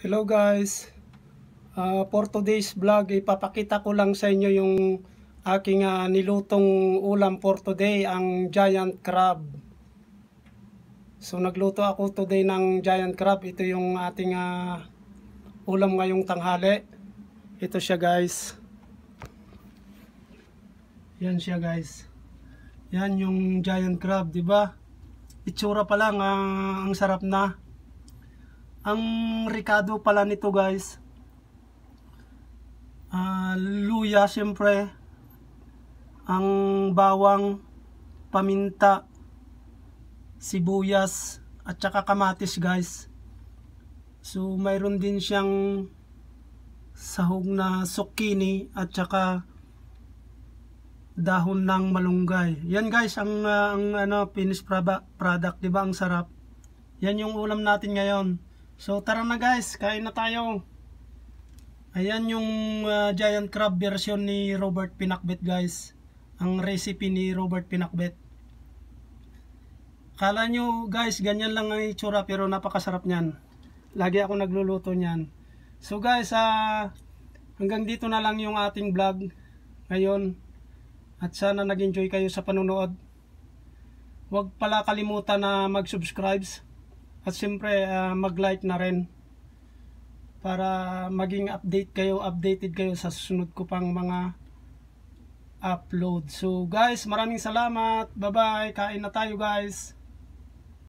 Hello guys, uh, for today's vlog ipapakita ko lang sa inyo yung aking uh, nilutong ulam for today, ang giant crab. So nagluto ako today ng giant crab, ito yung ating uh, ulam ngayong tanghali. Ito siya guys. Yan siya guys. Yan yung giant crab, di ba? Itsura pa lang uh, ang sarap na. Ang ricado pala nito guys, uh, luya syempre, ang bawang, paminta, sibuyas, at saka kamatis guys. So mayroon din siyang sahog na zucchini at saka dahon ng malunggay. Yan guys ang uh, ang ano finished product, product 'di ba? Ang sarap. Yan yung ulam natin ngayon. So tara na guys, kain na tayo. Ayan yung uh, giant crab version ni Robert Pinakbet guys. Ang recipe ni Robert Pinakbet. Kala nyo guys, ganyan lang ang itsura pero napakasarap nyan. Lagi ako nagluluto nyan. So guys, uh, hanggang dito na lang yung ating vlog ngayon. At sana nag-enjoy kayo sa panonood. Huwag pala kalimutan na mag-subscribe at siyempre uh, ah, mag-like na rin para maging update kayo, updated kayo sa susunod ko pang mga upload. So guys, maraming salamat. Bye-bye. Kain na tayo guys.